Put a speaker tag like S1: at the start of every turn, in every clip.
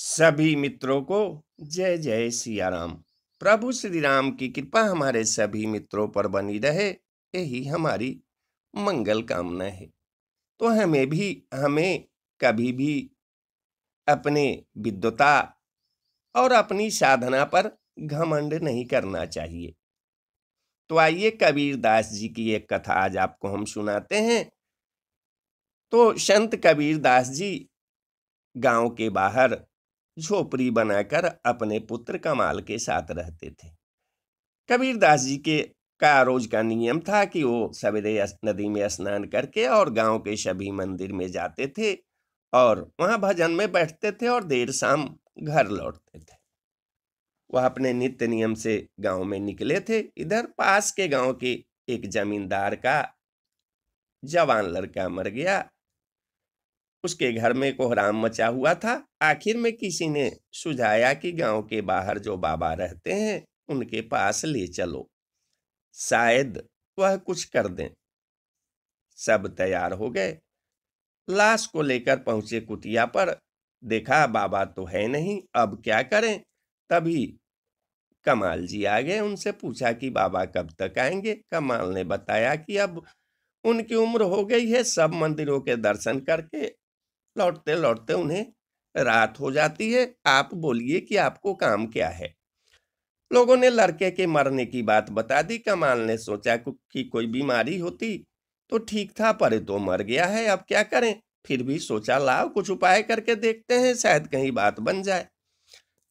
S1: सभी मित्रों को जय जय सिया राम प्रभु श्री राम की कृपा हमारे सभी मित्रों पर बनी रहे यही हमारी मंगल कामना है तो हमें भी हमें कभी भी अपने विद्वता और अपनी साधना पर घमंड नहीं करना चाहिए तो आइए कबीर दास जी की एक कथा आज आपको हम सुनाते हैं तो संत कबीर दास जी गांव के बाहर झोपड़ी बनाकर अपने पुत्र कमाल के साथ रहते थे कबीरदास जी के का रोज का नियम था कि वो सवेरे नदी में स्नान करके और गांव के सभी मंदिर में जाते थे और वहां भजन में बैठते थे और देर शाम घर लौटते थे वह अपने नित्य नियम से गांव में निकले थे इधर पास के गांव के एक जमींदार का जवान लड़का मर गया उसके घर में कोहराम मचा हुआ था आखिर में किसी ने सुझाया कि गांव के बाहर जो बाबा रहते हैं उनके पास ले चलो शायद वह कुछ कर दें सब तैयार हो गए लाश को लेकर पहुंचे कुटिया पर देखा बाबा तो है नहीं अब क्या करें तभी कमाल जी आ गए उनसे पूछा कि बाबा कब तक आएंगे कमाल ने बताया कि अब उनकी उम्र हो गई है सब मंदिरों के दर्शन करके लौटते लौटते उन्हें रात हो जाती है आप बोलिए कि आपको काम क्या है लोगों ने लड़के के मरने की बात बता दी कमाल ने सोचा कि कोई बीमारी होती तो ठीक था पर तो मर गया है अब क्या करें फिर भी सोचा लाओ कुछ उपाय करके देखते हैं शायद कहीं बात बन जाए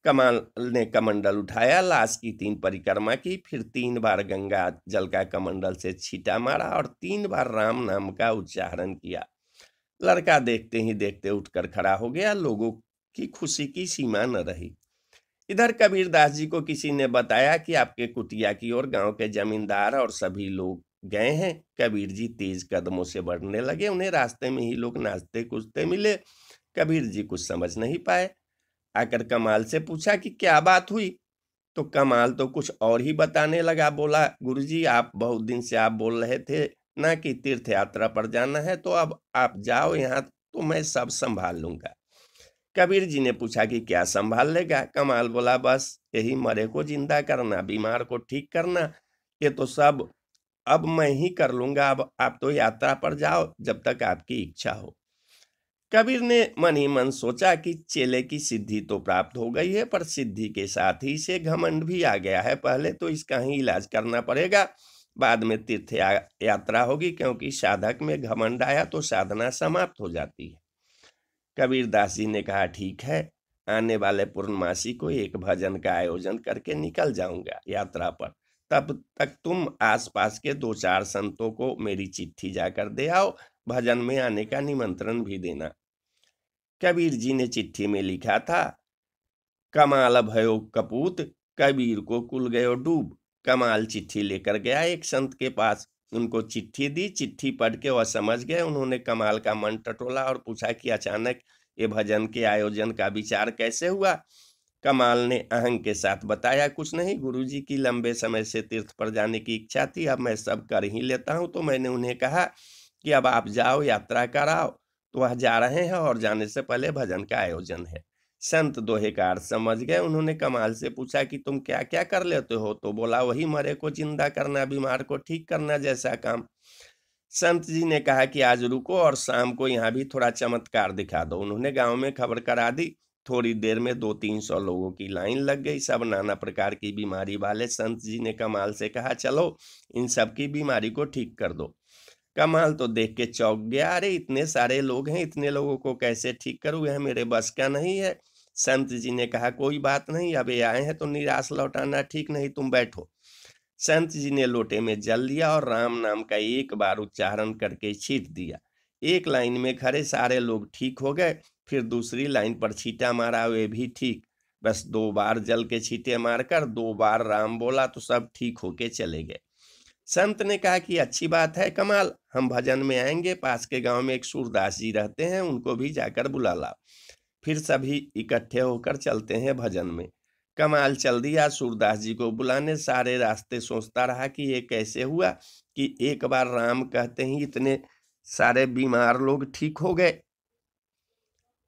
S1: कमाल ने कमंडल उठाया लाश की तीन परिक्रमा की फिर तीन बार गंगा जल का कमंडल से छीटा मारा और तीन बार राम नाम का उच्चारण किया लड़का देखते ही देखते उठकर खड़ा हो गया लोगों की खुशी की सीमा न रही इधर कबीर दास जी को किसी ने बताया कि आपके कुटिया की ओर गांव के जमींदार और सभी लोग गए हैं कबीर जी तेज कदमों से बढ़ने लगे उन्हें रास्ते में ही लोग नाचते कूदते मिले कबीर जी कुछ समझ नहीं पाए आकर कमाल से पूछा कि क्या बात हुई तो कमाल तो कुछ और ही बताने लगा बोला गुरुजी आप बहुत दिन से आप बोल रहे थे ना कि तीर्थ यात्रा पर जाना है तो अब आप जाओ यहाँ तो मैं सब संभाल लूंगा कबीर जी ने पूछा कि क्या संभाल लेगा कमाल बोला बस यही मरे को जिंदा करना बीमार को ठीक करना ये तो सब अब मैं ही कर लूंगा अब आप तो यात्रा पर जाओ जब तक आपकी इच्छा हो कबीर ने मन ही मन सोचा कि चेले की सिद्धि तो प्राप्त हो गई है पर सिद्धि के साथ ही से घमंड भी आ गया है पहले तो इसका ही इलाज करना पड़ेगा बाद में तीर्थ या, यात्रा होगी क्योंकि साधक में घमंड आया तो साधना समाप्त हो जाती है कबीर दास जी ने कहा ठीक है आने वाले पूर्णमासी को एक भजन का आयोजन करके निकल जाऊंगा यात्रा पर तब तक तुम आसपास के दो चार संतों को मेरी चिट्ठी जाकर दे आओ भजन में आने का निमंत्रण भी देना कबीर जी ने चिट्ठी में लिखा था कमाल भयो कपूत कबीर को कुल गयो डूब कमाल चिट्ठी लेकर गया एक संत के पास उनको चिट्ठी दी चिट्ठी पढ़ के वह समझ गए उन्होंने कमाल का मन टटोला और पूछा कि अचानक ये भजन के आयोजन का विचार कैसे हुआ कमाल ने अहंग के साथ बताया कुछ नहीं गुरुजी की लंबे समय से तीर्थ पर जाने की इच्छा थी अब मैं सब कर ही लेता हूँ तो मैंने उन्हें कहा कि अब आप जाओ यात्रा कराओ तो वह जा रहे हैं और जाने से पहले भजन का आयोजन है संत दोहेकार समझ गए उन्होंने कमाल से पूछा कि तुम क्या क्या कर लेते हो तो बोला वही मरे को जिंदा करना बीमार को ठीक करना जैसा काम संत जी ने कहा कि आज रुको और शाम को यहाँ भी थोड़ा चमत्कार दिखा दो उन्होंने गांव में खबर करा दी थोड़ी देर में दो तीन सौ लोगों की लाइन लग गई सब नाना प्रकार की बीमारी वाले संत जी ने कमाल से कहा चलो इन सब की बीमारी को ठीक कर दो कमाल तो देख के चौक गया अरे इतने सारे लोग हैं इतने लोगों को कैसे ठीक करूँ यह मेरे बस का नहीं है संत जी ने कहा कोई बात नहीं अब ये आए हैं तो निराश लौटाना ठीक नहीं तुम बैठो संत जी ने लोटे में जल लिया और राम नाम का एक बार उच्चारण करके छीट दिया एक लाइन में खड़े सारे लोग ठीक हो गए फिर दूसरी लाइन पर छीटा मारा वे भी ठीक बस दो बार जल के छीटे मारकर दो बार राम बोला तो सब ठीक होके चले गए संत ने कहा कि अच्छी बात है कमाल हम भजन में आएंगे पास के गांव में एक सूरदास जी रहते हैं उनको भी जाकर बुला ला फिर सभी इकट्ठे होकर चलते हैं भजन में कमाल चल दिया सूरदास जी को बुलाने सारे रास्ते सोचता रहा कि ये कैसे हुआ कि एक बार राम कहते ही इतने सारे बीमार लोग ठीक हो गए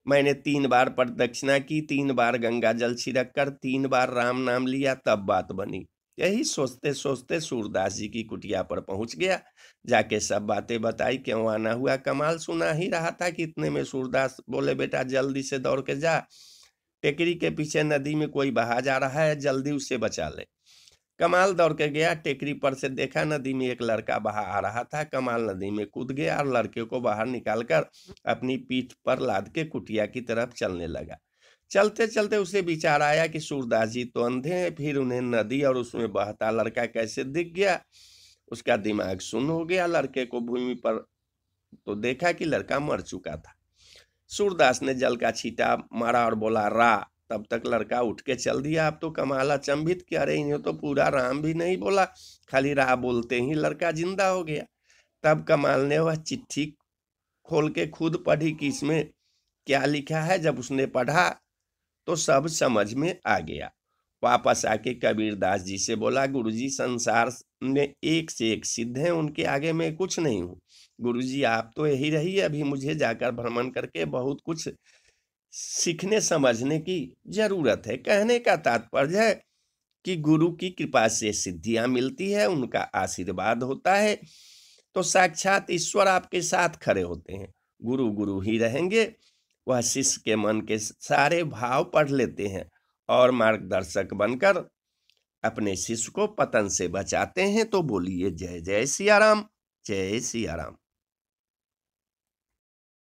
S1: मैंने तीन बार प्रदक्षिणा की तीन बार गंगा जल छिड़क कर तीन बार राम नाम लिया तब बात बनी यही सोचते सोचते सूरदास जी की कुटिया पर पहुंच गया जाके सब बातें बताई क्यों आना हुआ कमाल सुना ही रहा था कि इतने में सूरदास बोले बेटा जल्दी से दौड़ के जा टेकरी के पीछे नदी में कोई बहा जा रहा है जल्दी उसे बचा ले कमाल दौड़ के गया टेकरी पर से देखा नदी में एक लड़का बहा आ रहा था कमाल नदी में कूद गया और लड़के को बाहर निकालकर अपनी पीठ पर लाद के कुटिया की तरफ चलने लगा चलते चलते उसे विचार आया कि सूरदास जी तो अंधे हैं फिर उन्हें नदी और उसमें बहता लड़का कैसे दिख गया उसका दिमाग सुन हो गया लड़के को भूमि पर तो देखा कि लड़का मर चुका था सूरदास ने जल का छीटा मारा और बोला रा तब तक लड़का उठ के चल दिया अब तो कमाल अचंभित कि अरे इन्हें तो पूरा राम भी नहीं बोला खाली राह बोलते ही लड़का जिंदा हो गया तब कमाल ने वह चिट्ठी खोल के खुद पढ़ी कि इसमें क्या लिखा है जब उसने पढ़ा तो सब समझ में आ गया वापस आके कबीरदास जी से बोला गुरुजी संसार में एक से एक सिद्ध हैं उनके आगे मैं कुछ नहीं हूँ गुरुजी आप तो यही रहिए अभी मुझे जाकर भ्रमण करके बहुत कुछ सीखने समझने की जरूरत है कहने का तात्पर्य है कि गुरु की कृपा से सिद्धियां मिलती है उनका आशीर्वाद होता है तो साक्षात ईश्वर आपके साथ खड़े होते हैं गुरु गुरु ही रहेंगे वह शिष्य के मन के सारे भाव पढ़ लेते हैं और मार्गदर्शक बनकर अपने शिष्य को पतन से बचाते हैं तो बोलिए जय जय सियाराम जय सियाराम